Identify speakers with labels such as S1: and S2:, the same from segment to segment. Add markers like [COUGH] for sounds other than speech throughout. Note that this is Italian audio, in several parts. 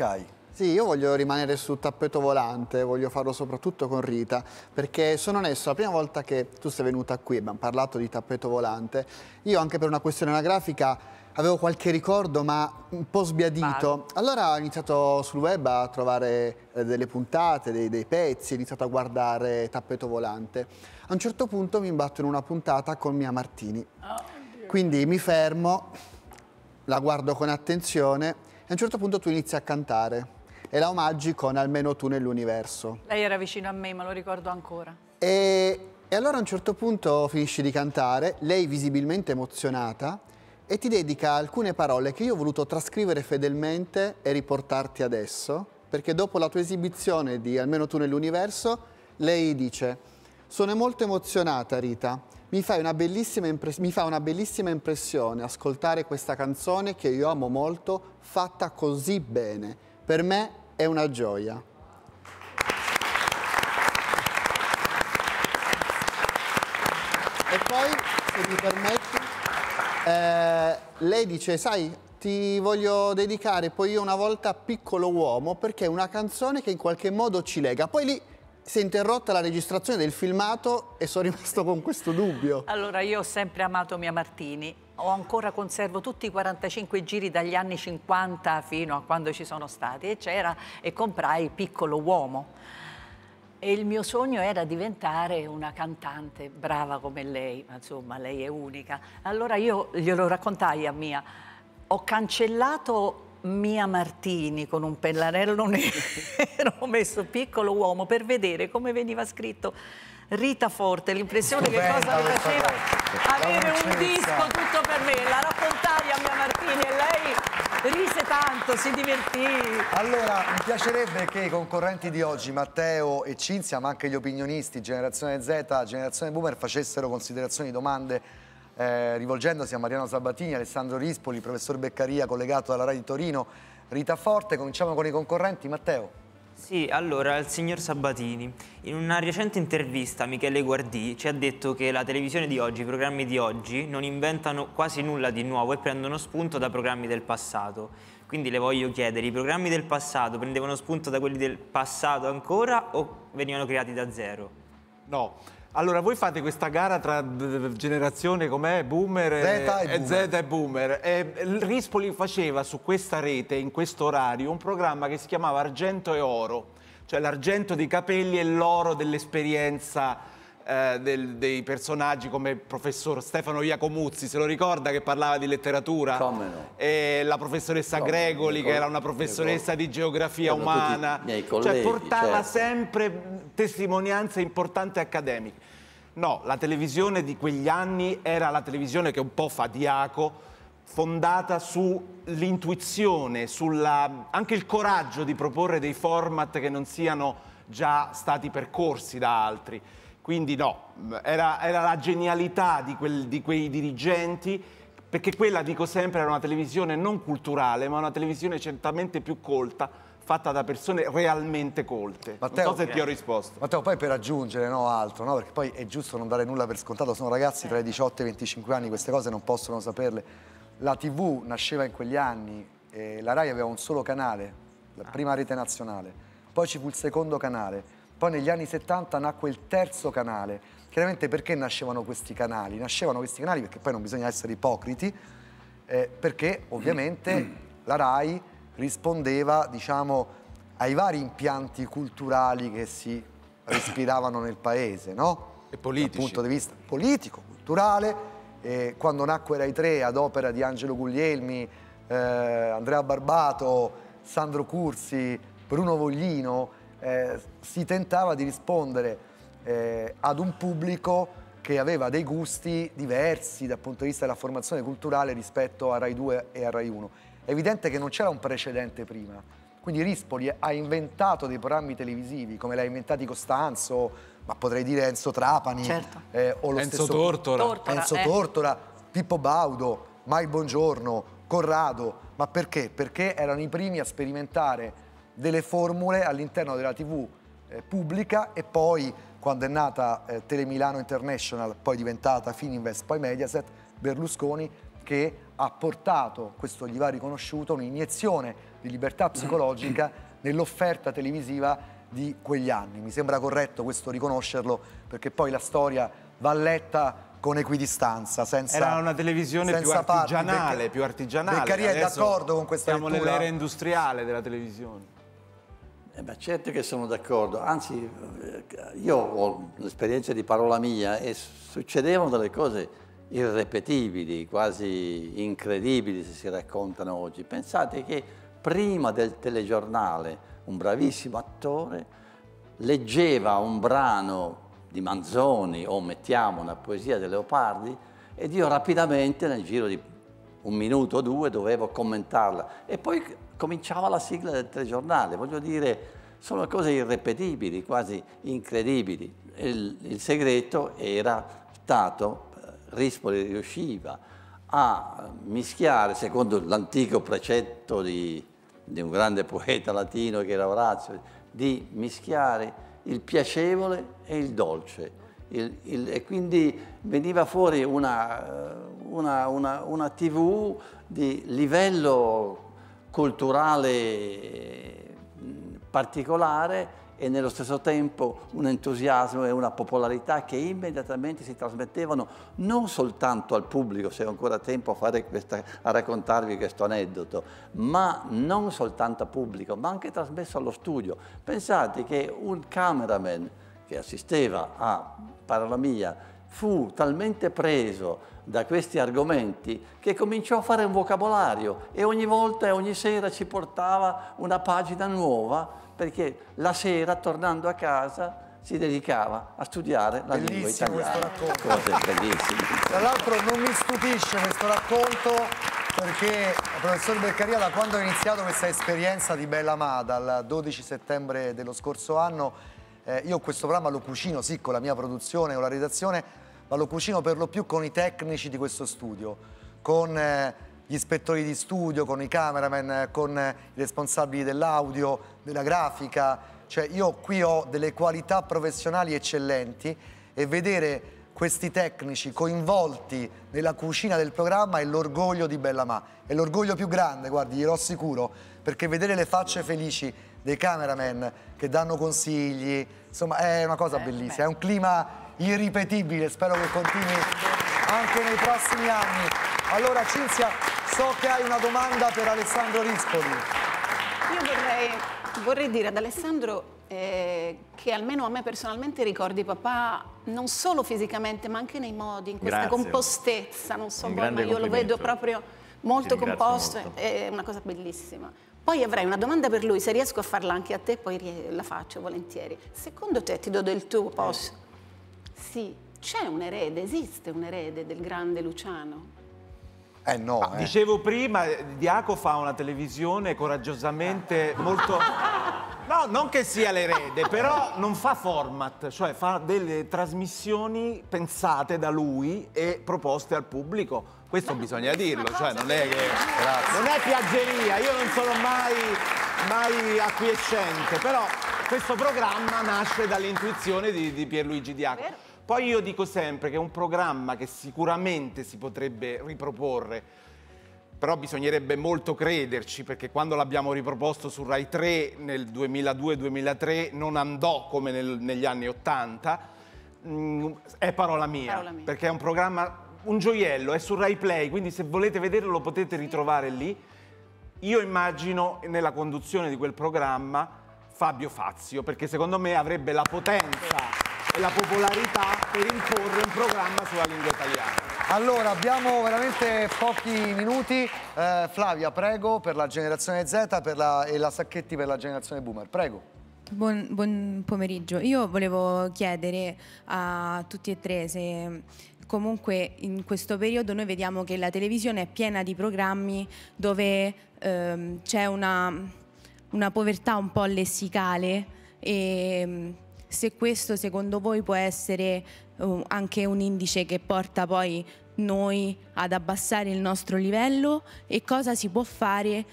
S1: Sky. Sì, io voglio rimanere sul tappeto volante, voglio farlo soprattutto con Rita, perché sono onesto, la prima volta che tu sei venuta qui, e abbiamo parlato di tappeto volante, io anche per una questione anagrafica avevo qualche ricordo ma un po' sbiadito. Allora ho iniziato sul web a trovare eh, delle puntate, dei, dei pezzi, ho iniziato a guardare tappeto volante. A un certo punto mi imbatto in una puntata con Mia Martini. Oh, Quindi mi fermo, la guardo con attenzione e a un certo punto tu inizi a cantare e la omaggi con Almeno tu nell'universo. Lei era vicino a me, ma lo ricordo ancora. E, e allora a un certo punto finisci di cantare, lei visibilmente emozionata, e ti dedica alcune parole che io ho voluto trascrivere fedelmente e riportarti adesso, perché dopo la tua esibizione di Almeno tu nell'universo, lei dice, sono molto emozionata Rita, mi, mi fa una bellissima impressione ascoltare questa canzone che io amo molto, fatta così bene. Per me è una gioia. E poi, se mi permetti, eh, lei dice, sai, ti voglio dedicare poi io una volta a piccolo uomo perché è una canzone che in qualche modo ci lega. Poi lì si è interrotta la registrazione del filmato e sono rimasto con questo dubbio. Allora, io ho sempre amato Mia Martini, ho ancora conservo tutti i 45 giri dagli anni 50 fino a quando ci sono stati e c'era e comprai Piccolo Uomo. E il mio sogno era diventare una cantante brava come lei, ma insomma lei è unica. Allora io glielo raccontai a Mia, ho cancellato mia Martini con un pennarello [LAUGHS] nero messo piccolo uomo per vedere come veniva scritto Rita Forte, l'impressione che cosa mi faceva avere un disco tutto per me, la raccontai a Mia Martini e lei rise tanto, si divertì.
S2: Allora, mi piacerebbe che i concorrenti di oggi, Matteo e Cinzia, ma anche gli opinionisti, Generazione Z, Generazione Boomer, facessero considerazioni, domande eh, rivolgendosi a Mariano Sabatini, Alessandro Rispoli, professor Beccaria collegato alla RAI di Torino, Rita Forte. Cominciamo con i concorrenti. Matteo.
S1: Sì, allora, il signor Sabatini, in una recente intervista Michele Guardì ci ha detto che la televisione di oggi, i programmi di oggi, non inventano quasi nulla di nuovo e prendono spunto da programmi del passato. Quindi le voglio chiedere, i programmi del passato prendevano spunto da quelli del passato ancora o venivano creati da zero?
S3: No, allora, voi fate questa gara tra generazione com'è, boomer e, Z e boomer. E Rispoli faceva su questa rete, in questo orario, un programma che si chiamava Argento e Oro, cioè l'argento dei capelli e l'oro dell'esperienza eh, del, dei personaggi come il professor Stefano Iacomuzzi, se lo ricorda che parlava di letteratura? Come no. E la professoressa Come Gregoli che era una professoressa di geografia Come umana, cioè, colleghi, cioè portava certo. sempre testimonianze importanti accademiche. No, la televisione di quegli anni era la televisione che un po' fa diaco, fondata sull'intuizione, anche il coraggio di proporre dei format che non siano già stati percorsi da altri. Quindi no, era, era la genialità di, quel, di quei dirigenti perché quella, dico sempre, era una televisione non culturale, ma una televisione certamente più colta, fatta da persone realmente colte. Matteo, non so se ti ho risposto.
S2: Matteo, poi per aggiungere no, altro, no, perché poi è giusto non dare nulla per scontato, sono ragazzi tra i 18 e i 25 anni, queste cose non possono saperle. La TV nasceva in quegli anni, eh, la RAI aveva un solo canale, la ah. prima rete nazionale, poi ci fu il secondo canale, poi negli anni 70 nacque il terzo canale. Chiaramente perché nascevano questi canali? Nascevano questi canali perché poi non bisogna essere ipocriti, eh, perché ovviamente [CLEARS THROAT] la RAI rispondeva diciamo, ai vari impianti culturali che si [CLEARS THROAT] respiravano nel paese, no? E politici. Dal punto di vista politico, culturale. Eh, quando nacque Rai 3 ad opera di Angelo Guglielmi, eh, Andrea Barbato, Sandro Cursi, Bruno Voglino, eh, si tentava di rispondere eh, ad un pubblico che aveva dei gusti diversi dal punto di vista della formazione culturale rispetto a Rai 2 e a Rai 1. È evidente che non c'era un precedente prima, quindi Rispoli ha inventato dei programmi televisivi come l'ha inventati Costanzo, ma potrei dire Enzo Trapani, certo. eh, o lo Enzo stesso... Tortora. Tortora, Enzo eh. Tortora, Pippo Baudo, Mai Buongiorno, Corrado, ma perché? Perché erano i primi a sperimentare delle formule all'interno della TV eh, pubblica e poi quando è nata eh, Telemilano International, poi diventata Fininvest, poi Mediaset, Berlusconi che ha portato, questo gli va riconosciuto, un'iniezione di libertà psicologica [COUGHS] nell'offerta televisiva di quegli anni. Mi sembra corretto questo riconoscerlo perché poi la storia va letta con equidistanza, senza Era una televisione più artigianale, parti, perché, più
S3: artigianale. Beccaria è d'accordo con questa siamo Siamo nell'era industriale della televisione.
S4: Eh beh, certo che sono d'accordo, anzi eh, io ho l'esperienza di parola mia e succedevano delle cose irrepetibili, quasi incredibili se si raccontano oggi. Pensate che prima del telegiornale un bravissimo attore leggeva un brano di Manzoni o mettiamo una poesia di Leopardi ed io rapidamente nel giro di un minuto o due dovevo commentarla e poi cominciava la sigla del telegiornale, voglio dire sono cose irrepetibili, quasi incredibili. Il, il segreto era stato, eh, Rispoli riusciva a mischiare, secondo l'antico precetto di, di un grande poeta latino che era Orazio, di mischiare il piacevole e il dolce il, il, e quindi veniva fuori una, eh, una, una, una, tv di livello culturale particolare e nello stesso tempo un entusiasmo e una popolarità che immediatamente si trasmettevano non soltanto al pubblico, se ho ancora tempo a, questa, a raccontarvi questo aneddoto, ma non soltanto al pubblico, ma anche trasmesso allo studio. Pensate che un cameraman che assisteva a Paralamia fu talmente preso da questi argomenti che cominciò a fare un vocabolario e ogni volta e ogni sera ci portava una pagina nuova perché la sera tornando a casa si dedicava a studiare la bellissimo lingua italiana. Questo racconto. Tra
S2: l'altro non mi stupisce questo racconto perché professor Beccaria da quando ho iniziato questa esperienza di Bella Mada il 12 settembre dello scorso anno eh, io questo programma lo cucino, sì, con la mia produzione o la redazione, ma lo cucino per lo più con i tecnici di questo studio, con eh, gli ispettori di studio, con i cameraman, con eh, i responsabili dell'audio, della grafica. Cioè io qui ho delle qualità professionali eccellenti e vedere questi tecnici coinvolti nella cucina del programma è l'orgoglio di Bellamà, è l'orgoglio più grande, guardi, glielo assicuro, perché vedere le facce felici dei cameraman che danno consigli, insomma è una cosa eh, bellissima, è un clima irripetibile, spero che continui anche nei prossimi anni. Allora Cinzia, so che hai una domanda per Alessandro Rispoli.
S3: Io vorrei,
S1: vorrei dire ad Alessandro eh, che almeno a me personalmente ricordi papà non solo fisicamente ma anche nei modi, in questa Grazie. compostezza, non so voi, ma io lo vedo proprio molto composto, molto. è una cosa bellissima. Poi avrei una domanda per lui, se riesco a farla anche a te, poi la faccio volentieri. Secondo te, ti do del tuo posto? Eh. Sì, c'è un erede, esiste un erede del grande Luciano?
S3: Eh no. Ah, eh. Dicevo prima, Diaco fa una televisione coraggiosamente molto... No, non che sia l'erede, [LAUGHS] però non fa format, cioè fa delle trasmissioni pensate da lui e proposte al pubblico. Questo no, bisogna dirlo, cioè non è che... Grazie. Non è piaggeria, io non sono mai, mai acquiescente, però questo programma nasce dall'intuizione di, di, Pierluigi Diacco. Poi io dico sempre che è un programma che sicuramente si potrebbe riproporre però bisognerebbe molto crederci perché quando l'abbiamo riproposto su Rai 3 nel 2002-2003 non andò come nel, negli anni 80, mm, è parola mia, parola mia, perché è un programma, un gioiello, è su Rai Play, quindi se volete vederlo lo potete ritrovare lì. Io immagino nella conduzione di quel programma Fabio Fazio, perché secondo me avrebbe la potenza e la popolarità per imporre un programma sulla lingua italiana.
S2: Allora, abbiamo veramente pochi minuti. Eh, Flavia, prego, per la generazione Z per la, e la Sacchetti per la generazione Boomer. Prego.
S4: Buon, buon, pomeriggio. Io volevo chiedere a tutti e tre se comunque in questo periodo noi vediamo che la televisione è piena di programmi dove ehm, c'è una, una, povertà un po' lessicale e se questo secondo voi può essere uh, anche un indice che porta poi noi ad abbassare il nostro livello e cosa si può fare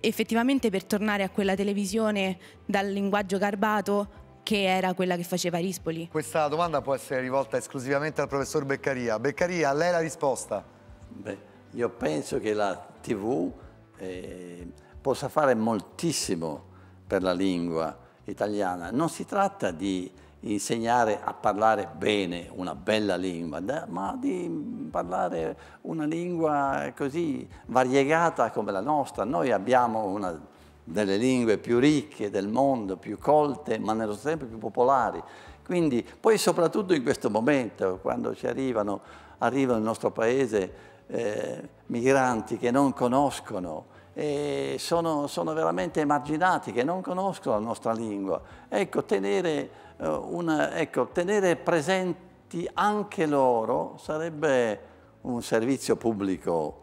S4: effettivamente per tornare a quella televisione dal linguaggio garbato che era quella che faceva Rispoli.
S2: Questa domanda può essere rivolta esclusivamente al professor Beccaria. Beccaria, a lei la risposta.
S4: Beh, io penso che la TV eh, possa fare moltissimo per la lingua, italiana. Non si tratta di insegnare a parlare bene una bella lingua, ma di parlare una lingua così variegata come la nostra. Noi abbiamo una delle lingue più ricche del mondo, più colte, ma nello stesso tempo più popolari. Quindi, poi soprattutto in questo momento, quando ci arrivano, arrivano nel nostro paese eh, migranti che non conoscono e sono, sono, veramente emarginati, che non conoscono la nostra lingua. Ecco, tenere, eh, una, ecco, tenere presenti anche loro sarebbe un servizio pubblico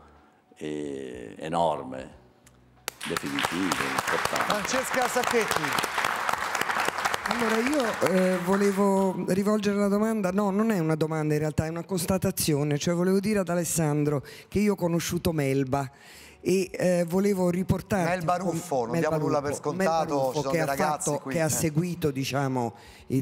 S4: eh, enorme, definitivo, importante. Francesca
S2: Sacchetti. Allora io eh, volevo rivolgere una domanda, no non è una domanda in realtà, è una constatazione, cioè volevo dire ad Alessandro che io ho conosciuto Melba e eh, volevo riportare Mel Baruffo, non Mel diamo Baruffo, nulla per scontato Baruffo, che, ha fatto, qui, che ha eh. seguito diciamo,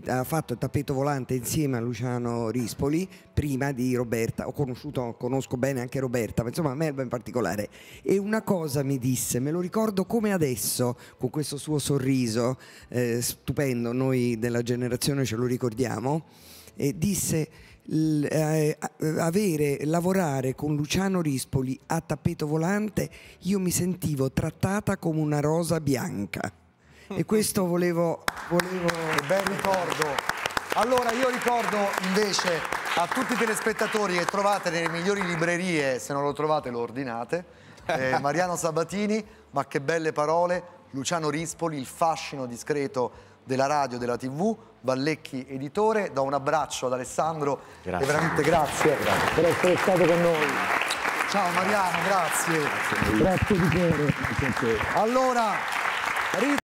S2: ha fatto il tappeto volante insieme a Luciano Rispoli prima di Roberta ho conosciuto, conosco bene anche Roberta ma insomma Melba in particolare e una cosa mi disse, me lo ricordo come adesso con questo suo sorriso eh, stupendo, noi della generazione ce lo ricordiamo e disse eh, avere, lavorare con Luciano Rispoli a tappeto volante, io mi sentivo trattata come una rosa bianca. E questo volevo... volevo... Che bel ricordo! Allora io ricordo invece a tutti i telespettatori che trovate nelle migliori librerie, se non lo trovate lo ordinate, eh, Mariano Sabatini, ma che belle parole, Luciano Rispoli, il fascino discreto della radio, della tv, Vallecchi editore. Do un abbraccio ad Alessandro grazie. e veramente grazie, grazie, per essere stato con noi. Ciao Mariano, grazie. Grazie, grazie di cuore. Allora,